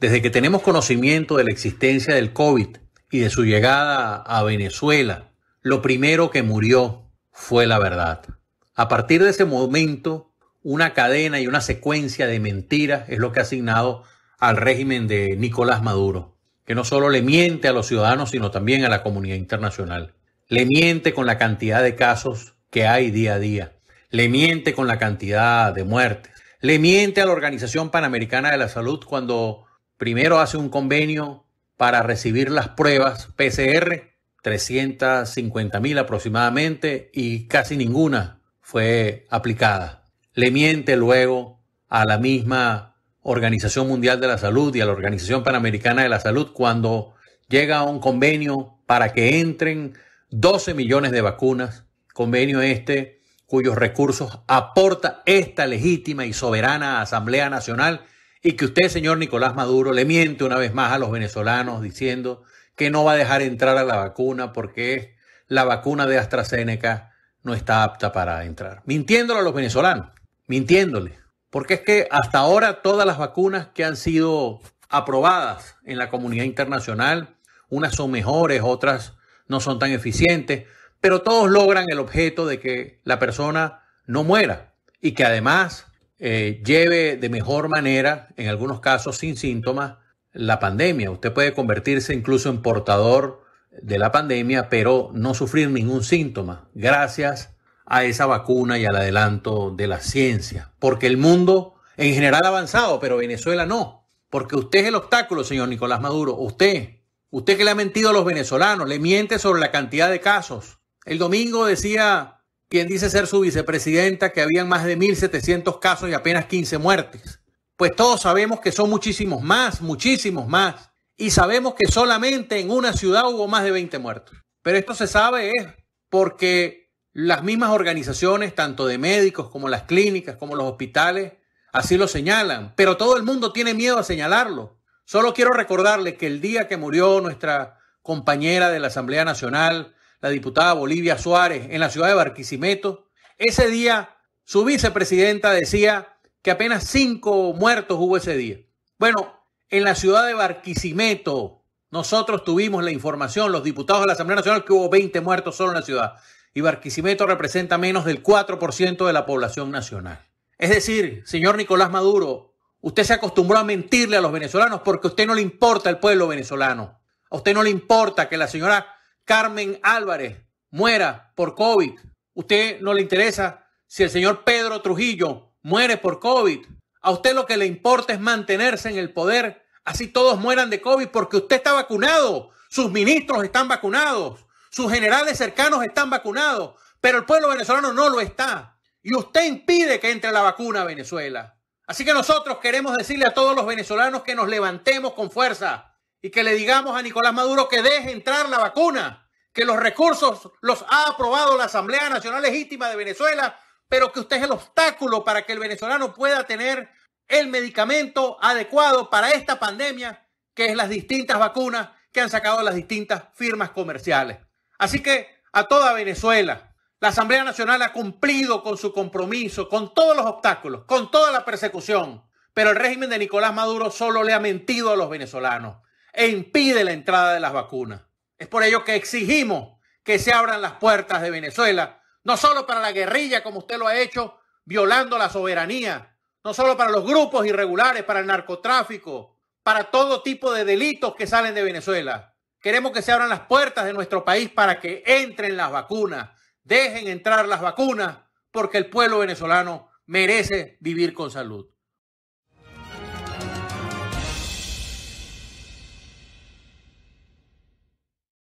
Desde que tenemos conocimiento de la existencia del COVID y de su llegada a Venezuela, lo primero que murió fue la verdad. A partir de ese momento, una cadena y una secuencia de mentiras es lo que ha asignado al régimen de Nicolás Maduro, que no solo le miente a los ciudadanos, sino también a la comunidad internacional. Le miente con la cantidad de casos que hay día a día. Le miente con la cantidad de muertes. Le miente a la Organización Panamericana de la Salud cuando Primero hace un convenio para recibir las pruebas PCR, 350 mil aproximadamente, y casi ninguna fue aplicada. Le miente luego a la misma Organización Mundial de la Salud y a la Organización Panamericana de la Salud cuando llega a un convenio para que entren 12 millones de vacunas, convenio este cuyos recursos aporta esta legítima y soberana Asamblea Nacional y que usted, señor Nicolás Maduro, le miente una vez más a los venezolanos diciendo que no va a dejar entrar a la vacuna porque la vacuna de AstraZeneca no está apta para entrar. Mintiéndole a los venezolanos, mintiéndole. Porque es que hasta ahora todas las vacunas que han sido aprobadas en la comunidad internacional, unas son mejores, otras no son tan eficientes, pero todos logran el objeto de que la persona no muera y que además eh, lleve de mejor manera, en algunos casos sin síntomas, la pandemia. Usted puede convertirse incluso en portador de la pandemia, pero no sufrir ningún síntoma, gracias a esa vacuna y al adelanto de la ciencia. Porque el mundo en general ha avanzado, pero Venezuela no. Porque usted es el obstáculo, señor Nicolás Maduro. Usted, usted que le ha mentido a los venezolanos, le miente sobre la cantidad de casos. El domingo decía quien dice ser su vicepresidenta, que habían más de 1.700 casos y apenas 15 muertes. Pues todos sabemos que son muchísimos más, muchísimos más. Y sabemos que solamente en una ciudad hubo más de 20 muertos. Pero esto se sabe es eh, porque las mismas organizaciones, tanto de médicos como las clínicas, como los hospitales, así lo señalan. Pero todo el mundo tiene miedo a señalarlo. Solo quiero recordarle que el día que murió nuestra compañera de la Asamblea Nacional, la diputada Bolivia Suárez, en la ciudad de Barquisimeto, ese día su vicepresidenta decía que apenas cinco muertos hubo ese día. Bueno, en la ciudad de Barquisimeto, nosotros tuvimos la información, los diputados de la Asamblea Nacional, que hubo 20 muertos solo en la ciudad. Y Barquisimeto representa menos del 4% de la población nacional. Es decir, señor Nicolás Maduro, usted se acostumbró a mentirle a los venezolanos porque a usted no le importa el pueblo venezolano. A usted no le importa que la señora Carmen Álvarez muera por COVID. Usted no le interesa si el señor Pedro Trujillo muere por COVID. A usted lo que le importa es mantenerse en el poder. Así todos mueran de COVID porque usted está vacunado. Sus ministros están vacunados. Sus generales cercanos están vacunados. Pero el pueblo venezolano no lo está. Y usted impide que entre la vacuna a Venezuela. Así que nosotros queremos decirle a todos los venezolanos que nos levantemos con fuerza, y que le digamos a Nicolás Maduro que deje entrar la vacuna, que los recursos los ha aprobado la Asamblea Nacional Legítima de Venezuela, pero que usted es el obstáculo para que el venezolano pueda tener el medicamento adecuado para esta pandemia, que es las distintas vacunas que han sacado las distintas firmas comerciales. Así que a toda Venezuela, la Asamblea Nacional ha cumplido con su compromiso, con todos los obstáculos, con toda la persecución, pero el régimen de Nicolás Maduro solo le ha mentido a los venezolanos e impide la entrada de las vacunas. Es por ello que exigimos que se abran las puertas de Venezuela, no solo para la guerrilla, como usted lo ha hecho, violando la soberanía, no solo para los grupos irregulares, para el narcotráfico, para todo tipo de delitos que salen de Venezuela. Queremos que se abran las puertas de nuestro país para que entren las vacunas, dejen entrar las vacunas, porque el pueblo venezolano merece vivir con salud.